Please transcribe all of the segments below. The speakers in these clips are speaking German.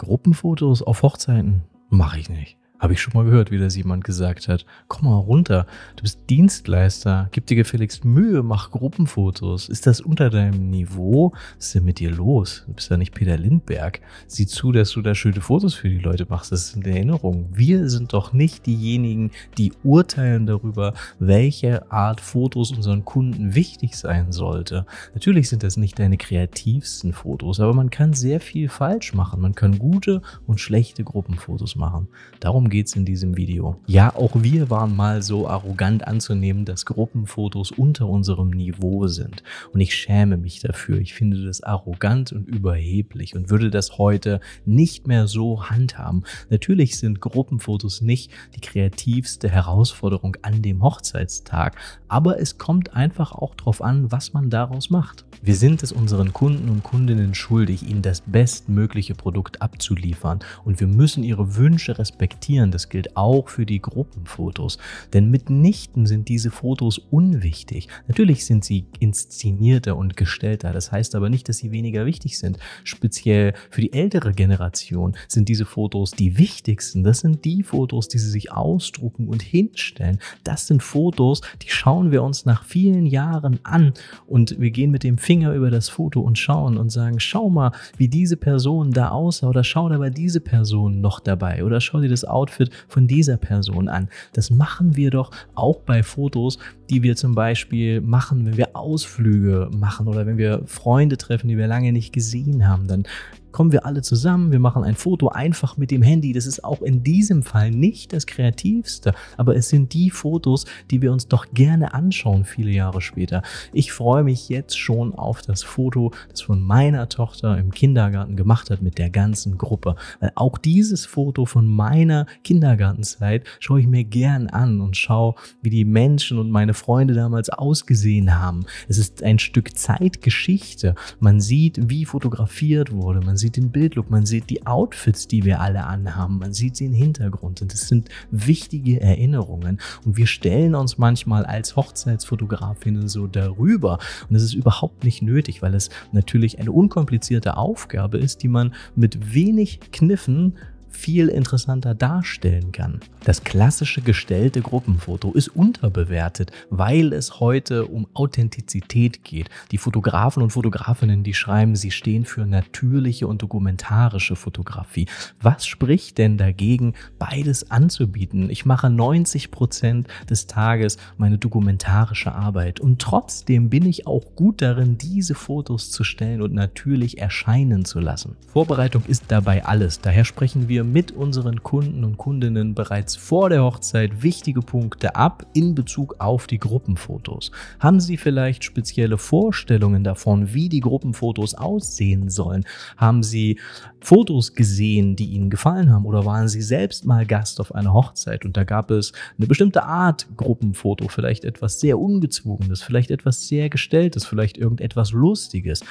Gruppenfotos auf Hochzeiten mache ich nicht. Habe ich schon mal gehört, wie das jemand gesagt hat. Komm mal runter, du bist Dienstleister, gib dir gefälligst Mühe, mach Gruppenfotos. Ist das unter deinem Niveau? Was ist denn mit dir los? Du bist ja nicht Peter Lindberg. Sieh zu, dass du da schöne Fotos für die Leute machst. Das ist eine Erinnerung. Wir sind doch nicht diejenigen, die urteilen darüber, welche Art Fotos unseren Kunden wichtig sein sollte. Natürlich sind das nicht deine kreativsten Fotos, aber man kann sehr viel falsch machen. Man kann gute und schlechte Gruppenfotos machen. Darum geht es in diesem Video. Ja, auch wir waren mal so arrogant anzunehmen, dass Gruppenfotos unter unserem Niveau sind. Und ich schäme mich dafür. Ich finde das arrogant und überheblich und würde das heute nicht mehr so handhaben. Natürlich sind Gruppenfotos nicht die kreativste Herausforderung an dem Hochzeitstag, aber es kommt einfach auch darauf an, was man daraus macht. Wir sind es unseren Kunden und Kundinnen schuldig, ihnen das bestmögliche Produkt abzuliefern und wir müssen ihre Wünsche respektieren fotografieren. Das gilt auch für die Gruppenfotos. Denn mitnichten sind diese Fotos unwichtig. Natürlich sind sie inszenierter und gestellter. Das heißt aber nicht, dass sie weniger wichtig sind. Speziell für die ältere Generation sind diese Fotos die wichtigsten. Das sind die Fotos, die sie sich ausdrucken und hinstellen. Das sind Fotos, die schauen wir uns nach vielen Jahren an und wir gehen mit dem Finger über das Foto und schauen und sagen, schau mal, wie diese Person da aussah oder schau dabei diese Person noch dabei oder schau dir das Auto Outfit von dieser Person an. Das machen wir doch auch bei Fotos, die wir zum Beispiel machen, wenn wir Ausflüge machen oder wenn wir Freunde treffen, die wir lange nicht gesehen haben. Dann kommen wir alle zusammen, wir machen ein Foto einfach mit dem Handy. Das ist auch in diesem Fall nicht das Kreativste, aber es sind die Fotos, die wir uns doch gerne anschauen viele Jahre später. Ich freue mich jetzt schon auf das Foto, das von meiner Tochter im Kindergarten gemacht hat mit der ganzen Gruppe, weil auch dieses Foto von meiner Kindergartenzeit schaue ich mir gern an und schaue, wie die Menschen und meine Freunde damals ausgesehen haben. Es ist ein Stück Zeitgeschichte. Man sieht, wie fotografiert wurde, man sieht den Bildlook, man sieht die Outfits, die wir alle anhaben, man sieht den Hintergrund und das sind wichtige Erinnerungen und wir stellen uns manchmal als Hochzeitsfotografinnen so darüber und das ist überhaupt nicht nötig, weil es natürlich eine unkomplizierte Aufgabe ist, die man mit wenig Kniffen viel interessanter darstellen kann. Das klassische gestellte Gruppenfoto ist unterbewertet, weil es heute um Authentizität geht. Die Fotografen und Fotografinnen, die schreiben, sie stehen für natürliche und dokumentarische Fotografie. Was spricht denn dagegen, beides anzubieten? Ich mache 90 Prozent des Tages meine dokumentarische Arbeit und trotzdem bin ich auch gut darin, diese Fotos zu stellen und natürlich erscheinen zu lassen. Vorbereitung ist dabei alles. Daher sprechen wir wir mit unseren Kunden und Kundinnen bereits vor der Hochzeit wichtige Punkte ab in Bezug auf die Gruppenfotos. Haben Sie vielleicht spezielle Vorstellungen davon, wie die Gruppenfotos aussehen sollen? Haben Sie Fotos gesehen, die Ihnen gefallen haben oder waren Sie selbst mal Gast auf einer Hochzeit und da gab es eine bestimmte Art Gruppenfoto, vielleicht etwas sehr ungezwungenes, vielleicht etwas sehr gestelltes, vielleicht irgendetwas lustiges?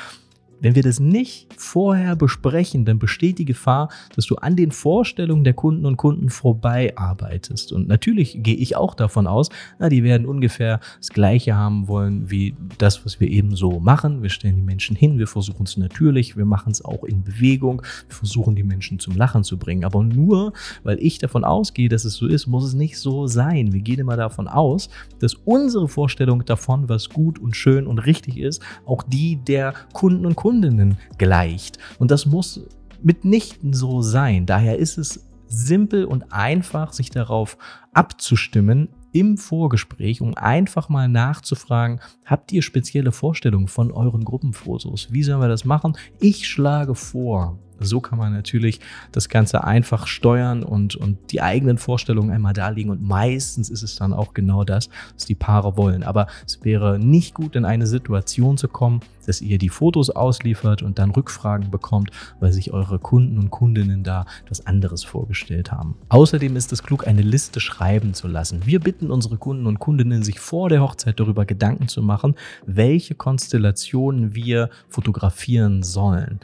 Wenn wir das nicht vorher besprechen, dann besteht die Gefahr, dass du an den Vorstellungen der Kunden und Kunden vorbei arbeitest. Und natürlich gehe ich auch davon aus, na, die werden ungefähr das Gleiche haben wollen wie das, was wir eben so machen. Wir stellen die Menschen hin, wir versuchen es natürlich, wir machen es auch in Bewegung, wir versuchen die Menschen zum Lachen zu bringen. Aber nur, weil ich davon ausgehe, dass es so ist, muss es nicht so sein. Wir gehen immer davon aus, dass unsere Vorstellung davon, was gut und schön und richtig ist, auch die der Kunden und Kunden Kundinnen gleicht. Und das muss mitnichten so sein. Daher ist es simpel und einfach, sich darauf abzustimmen im Vorgespräch, um einfach mal nachzufragen, habt ihr spezielle Vorstellungen von euren Gruppenfotos? Wie sollen wir das machen? Ich schlage vor, so kann man natürlich das Ganze einfach steuern und, und die eigenen Vorstellungen einmal darlegen. Und meistens ist es dann auch genau das, was die Paare wollen. Aber es wäre nicht gut, in eine Situation zu kommen, dass ihr die Fotos ausliefert und dann Rückfragen bekommt, weil sich eure Kunden und Kundinnen da etwas anderes vorgestellt haben. Außerdem ist es klug, eine Liste schreiben zu lassen. Wir bitten unsere Kunden und Kundinnen, sich vor der Hochzeit darüber Gedanken zu machen, welche Konstellationen wir fotografieren sollen.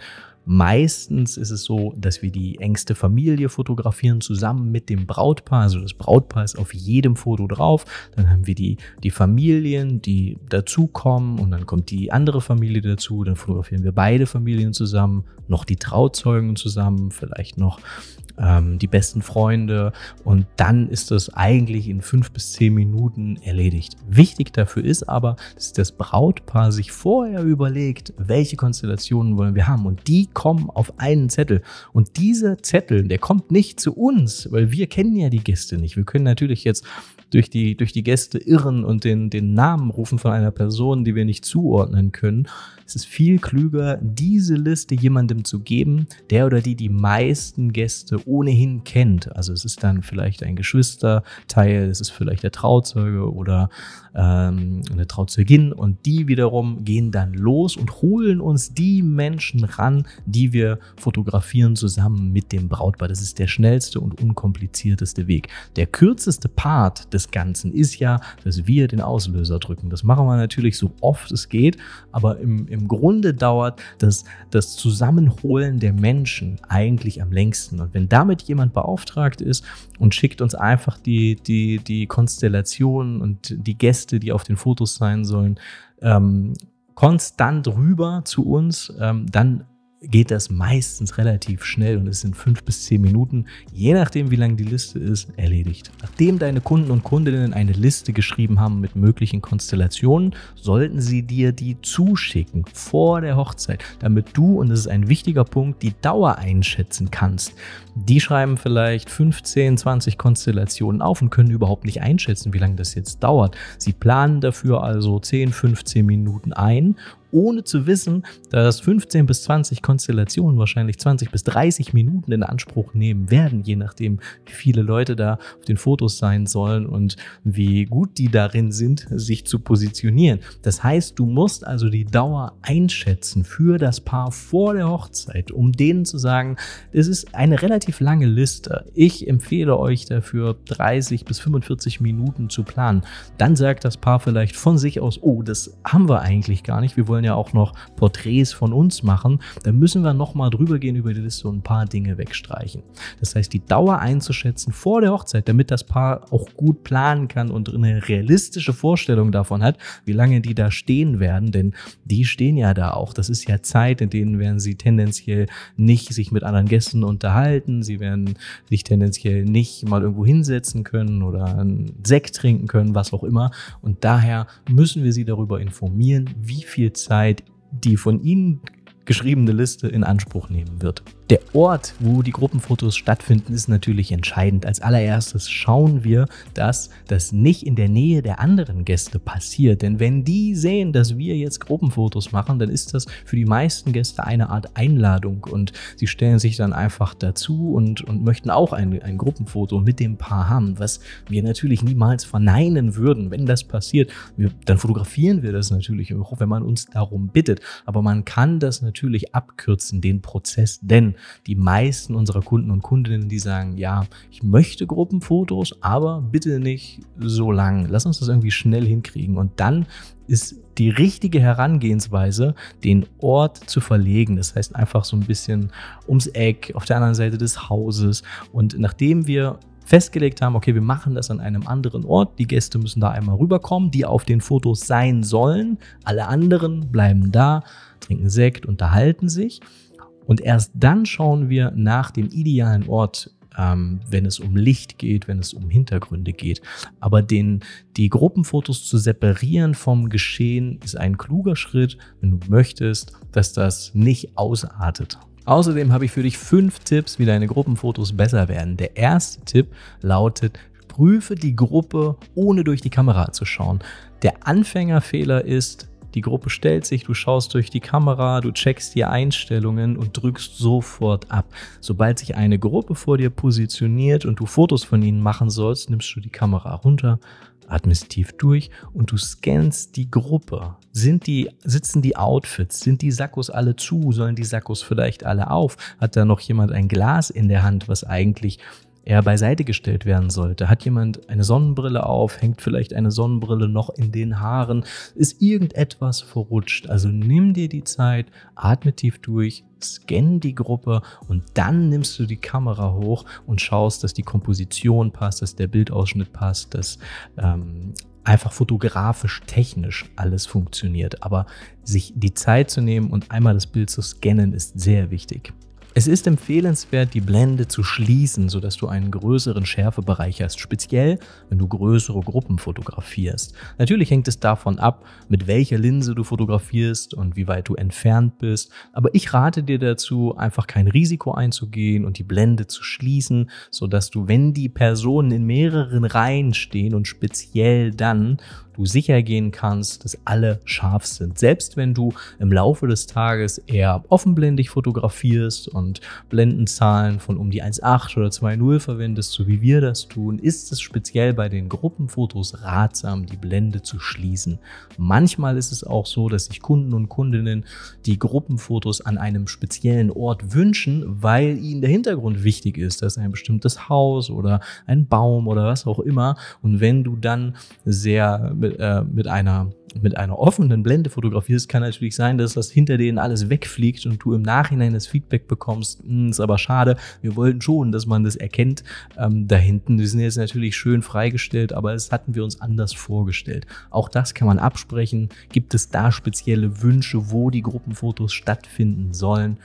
Meistens ist es so, dass wir die engste Familie fotografieren, zusammen mit dem Brautpaar. Also das Brautpaar ist auf jedem Foto drauf. Dann haben wir die, die Familien, die dazukommen und dann kommt die andere Familie dazu. Dann fotografieren wir beide Familien zusammen noch die Trauzeugen zusammen, vielleicht noch ähm, die besten Freunde und dann ist das eigentlich in fünf bis zehn Minuten erledigt. Wichtig dafür ist aber, dass das Brautpaar sich vorher überlegt, welche Konstellationen wollen wir haben und die kommen auf einen Zettel und dieser Zettel, der kommt nicht zu uns, weil wir kennen ja die Gäste nicht. Wir können natürlich jetzt durch die, durch die Gäste irren und den, den Namen rufen von einer Person, die wir nicht zuordnen können. Es ist viel klüger, diese Liste jemandem zu geben, der oder die die meisten Gäste ohnehin kennt. Also es ist dann vielleicht ein Geschwisterteil, es ist vielleicht der Trauzeuge oder ähm, eine Trauzeugin und die wiederum gehen dann los und holen uns die Menschen ran, die wir fotografieren zusammen mit dem Brautpaar. Das ist der schnellste und unkomplizierteste Weg. Der kürzeste Part des des Ganzen ist ja, dass wir den Auslöser drücken. Das machen wir natürlich so oft es geht, aber im, im Grunde dauert das, das Zusammenholen der Menschen eigentlich am längsten. Und wenn damit jemand beauftragt ist und schickt uns einfach die, die, die Konstellation und die Gäste, die auf den Fotos sein sollen, ähm, konstant rüber zu uns, ähm, dann geht das meistens relativ schnell und ist in fünf bis zehn Minuten, je nachdem wie lang die Liste ist, erledigt. Nachdem deine Kunden und Kundinnen eine Liste geschrieben haben mit möglichen Konstellationen, sollten sie dir die zuschicken vor der Hochzeit, damit du, und das ist ein wichtiger Punkt, die Dauer einschätzen kannst. Die schreiben vielleicht 15, 20 Konstellationen auf und können überhaupt nicht einschätzen, wie lange das jetzt dauert. Sie planen dafür also 10, 15 Minuten ein ohne zu wissen, dass 15 bis 20 Konstellationen wahrscheinlich 20 bis 30 Minuten in Anspruch nehmen werden, je nachdem, wie viele Leute da auf den Fotos sein sollen und wie gut die darin sind, sich zu positionieren. Das heißt, du musst also die Dauer einschätzen für das Paar vor der Hochzeit, um denen zu sagen, es ist eine relativ lange Liste. Ich empfehle euch dafür 30 bis 45 Minuten zu planen. Dann sagt das Paar vielleicht von sich aus, oh, das haben wir eigentlich gar nicht. Wir wollen ja auch noch Porträts von uns machen, dann müssen wir nochmal drüber gehen über die Liste und ein paar Dinge wegstreichen. Das heißt, die Dauer einzuschätzen vor der Hochzeit, damit das Paar auch gut planen kann und eine realistische Vorstellung davon hat, wie lange die da stehen werden, denn die stehen ja da auch. Das ist ja Zeit, in denen werden sie tendenziell nicht sich mit anderen Gästen unterhalten, sie werden sich tendenziell nicht mal irgendwo hinsetzen können oder einen Sekt trinken können, was auch immer. Und daher müssen wir sie darüber informieren, wie viel Zeit Website die von Ihnen geschriebene Liste in Anspruch nehmen wird. Der Ort, wo die Gruppenfotos stattfinden, ist natürlich entscheidend. Als allererstes schauen wir, dass das nicht in der Nähe der anderen Gäste passiert. Denn wenn die sehen, dass wir jetzt Gruppenfotos machen, dann ist das für die meisten Gäste eine Art Einladung und sie stellen sich dann einfach dazu und, und möchten auch ein, ein Gruppenfoto mit dem Paar haben, was wir natürlich niemals verneinen würden. Wenn das passiert, wir, dann fotografieren wir das natürlich auch, wenn man uns darum bittet. Aber man kann das natürlich abkürzen, den Prozess, denn die meisten unserer Kunden und Kundinnen, die sagen, ja, ich möchte Gruppenfotos, aber bitte nicht so lang. Lass uns das irgendwie schnell hinkriegen. Und dann ist die richtige Herangehensweise, den Ort zu verlegen. Das heißt einfach so ein bisschen ums Eck, auf der anderen Seite des Hauses. Und nachdem wir festgelegt haben, okay, wir machen das an einem anderen Ort, die Gäste müssen da einmal rüberkommen, die auf den Fotos sein sollen, alle anderen bleiben da, trinken Sekt, unterhalten sich. Und erst dann schauen wir nach dem idealen Ort, ähm, wenn es um Licht geht, wenn es um Hintergründe geht. Aber den, die Gruppenfotos zu separieren vom Geschehen ist ein kluger Schritt, wenn du möchtest, dass das nicht ausartet. Außerdem habe ich für dich fünf Tipps, wie deine Gruppenfotos besser werden. Der erste Tipp lautet, prüfe die Gruppe, ohne durch die Kamera zu schauen. Der Anfängerfehler ist, die Gruppe stellt sich, du schaust durch die Kamera, du checkst die Einstellungen und drückst sofort ab. Sobald sich eine Gruppe vor dir positioniert und du Fotos von ihnen machen sollst, nimmst du die Kamera runter, atmest tief durch und du scannst die Gruppe. Sind die, sitzen die Outfits? Sind die Sakkos alle zu? Sollen die Sakkos vielleicht alle auf? Hat da noch jemand ein Glas in der Hand, was eigentlich eher beiseite gestellt werden sollte. Hat jemand eine Sonnenbrille auf, hängt vielleicht eine Sonnenbrille noch in den Haaren, ist irgendetwas verrutscht. Also nimm dir die Zeit, atme tief durch, scan die Gruppe und dann nimmst du die Kamera hoch und schaust, dass die Komposition passt, dass der Bildausschnitt passt, dass ähm, einfach fotografisch, technisch alles funktioniert. Aber sich die Zeit zu nehmen und einmal das Bild zu scannen, ist sehr wichtig. Es ist empfehlenswert, die Blende zu schließen, sodass du einen größeren Schärfebereich hast, speziell wenn du größere Gruppen fotografierst. Natürlich hängt es davon ab, mit welcher Linse du fotografierst und wie weit du entfernt bist, aber ich rate dir dazu, einfach kein Risiko einzugehen und die Blende zu schließen, sodass du, wenn die Personen in mehreren Reihen stehen und speziell dann, du sicher gehen kannst, dass alle scharf sind. Selbst wenn du im Laufe des Tages eher offenblendig fotografierst und Blendenzahlen von um die 1,8 oder 2,0 verwendest, so wie wir das tun, ist es speziell bei den Gruppenfotos ratsam, die Blende zu schließen. Manchmal ist es auch so, dass sich Kunden und Kundinnen die Gruppenfotos an einem speziellen Ort wünschen, weil ihnen der Hintergrund wichtig ist, dass ein bestimmtes Haus oder ein Baum oder was auch immer. Und wenn du dann sehr mit, äh, mit, einer, mit einer offenen Blende fotografierst, kann natürlich sein, dass das hinter denen alles wegfliegt und du im Nachhinein das Feedback bekommst, hm, ist aber schade, wir wollten schon, dass man das erkennt ähm, da hinten. Die sind jetzt natürlich schön freigestellt, aber das hatten wir uns anders vorgestellt. Auch das kann man absprechen. Gibt es da spezielle Wünsche, wo die Gruppenfotos stattfinden sollen?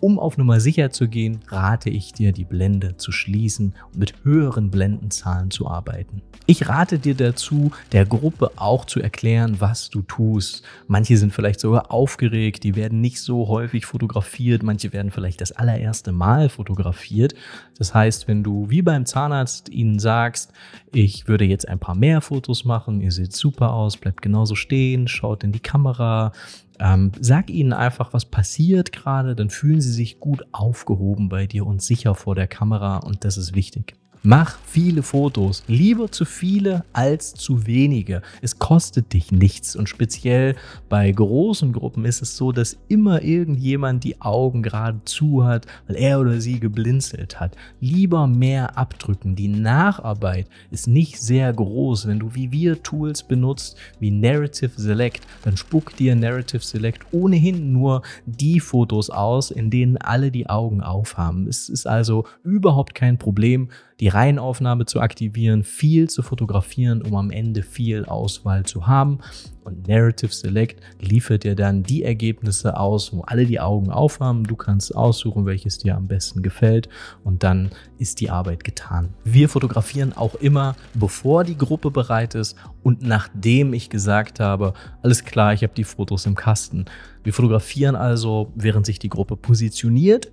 Um auf Nummer sicher zu gehen, rate ich dir, die Blende zu schließen und mit höheren Blendenzahlen zu arbeiten. Ich rate dir dazu, der Gruppe auch zu erklären, was du tust. Manche sind vielleicht sogar aufgeregt, die werden nicht so häufig fotografiert, manche werden vielleicht das allererste Mal fotografiert. Das heißt, wenn du wie beim Zahnarzt ihnen sagst, ich würde jetzt ein paar mehr Fotos machen, ihr seht super aus, bleibt genauso stehen, schaut in die Kamera, ähm, sag ihnen einfach, was passiert gerade, dann fühlen sie sich gut aufgehoben bei dir und sicher vor der Kamera und das ist wichtig. Mach viele Fotos, lieber zu viele als zu wenige. Es kostet dich nichts und speziell bei großen Gruppen ist es so, dass immer irgendjemand die Augen gerade zu hat, weil er oder sie geblinzelt hat. Lieber mehr abdrücken. Die Nacharbeit ist nicht sehr groß. Wenn du wie wir Tools benutzt, wie Narrative Select, dann spuckt dir Narrative Select ohnehin nur die Fotos aus, in denen alle die Augen aufhaben. Es ist also überhaupt kein Problem, die Reihenaufnahme zu aktivieren, viel zu fotografieren, um am Ende viel Auswahl zu haben. Und Narrative Select liefert dir dann die Ergebnisse aus, wo alle die Augen aufhaben. Du kannst aussuchen, welches dir am besten gefällt und dann ist die Arbeit getan. Wir fotografieren auch immer, bevor die Gruppe bereit ist und nachdem ich gesagt habe, alles klar, ich habe die Fotos im Kasten. Wir fotografieren also, während sich die Gruppe positioniert.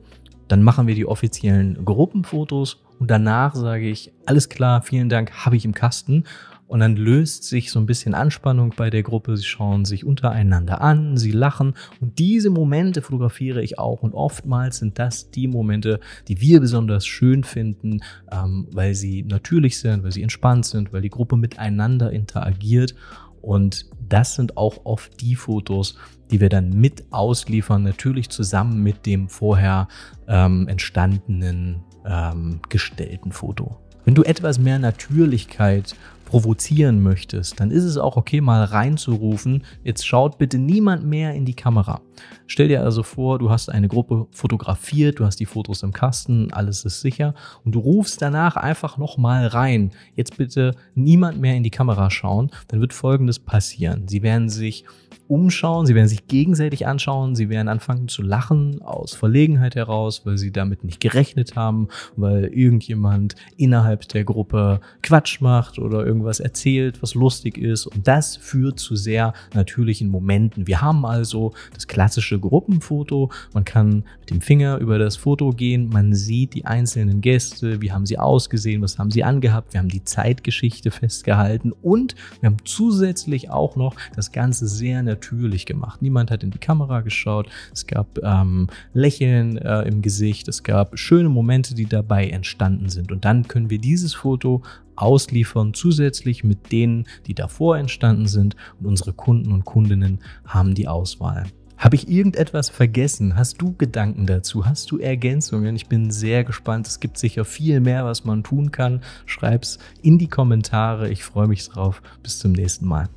Dann machen wir die offiziellen Gruppenfotos und danach sage ich, alles klar, vielen Dank, habe ich im Kasten. Und dann löst sich so ein bisschen Anspannung bei der Gruppe. Sie schauen sich untereinander an, sie lachen. Und diese Momente fotografiere ich auch. Und oftmals sind das die Momente, die wir besonders schön finden, ähm, weil sie natürlich sind, weil sie entspannt sind, weil die Gruppe miteinander interagiert. Und das sind auch oft die Fotos, die wir dann mit ausliefern, natürlich zusammen mit dem vorher ähm, entstandenen ähm, gestellten Foto. Wenn du etwas mehr Natürlichkeit provozieren möchtest, dann ist es auch okay, mal reinzurufen, jetzt schaut bitte niemand mehr in die Kamera. Stell dir also vor, du hast eine Gruppe fotografiert, du hast die Fotos im Kasten, alles ist sicher und du rufst danach einfach nochmal rein, jetzt bitte niemand mehr in die Kamera schauen, dann wird Folgendes passieren. Sie werden sich umschauen, sie werden sich gegenseitig anschauen, sie werden anfangen zu lachen aus Verlegenheit heraus, weil sie damit nicht gerechnet haben, weil irgendjemand innerhalb der Gruppe Quatsch macht oder irgendwie irgendwas erzählt, was lustig ist. Und das führt zu sehr natürlichen Momenten. Wir haben also das klassische Gruppenfoto. Man kann mit dem Finger über das Foto gehen. Man sieht die einzelnen Gäste. Wie haben sie ausgesehen? Was haben sie angehabt? Wir haben die Zeitgeschichte festgehalten. Und wir haben zusätzlich auch noch das Ganze sehr natürlich gemacht. Niemand hat in die Kamera geschaut. Es gab ähm, Lächeln äh, im Gesicht. Es gab schöne Momente, die dabei entstanden sind. Und dann können wir dieses Foto ausliefern, zusätzlich mit denen, die davor entstanden sind. Und unsere Kunden und Kundinnen haben die Auswahl. Habe ich irgendetwas vergessen? Hast du Gedanken dazu? Hast du Ergänzungen? Ich bin sehr gespannt. Es gibt sicher viel mehr, was man tun kann. Schreib's in die Kommentare. Ich freue mich drauf. Bis zum nächsten Mal.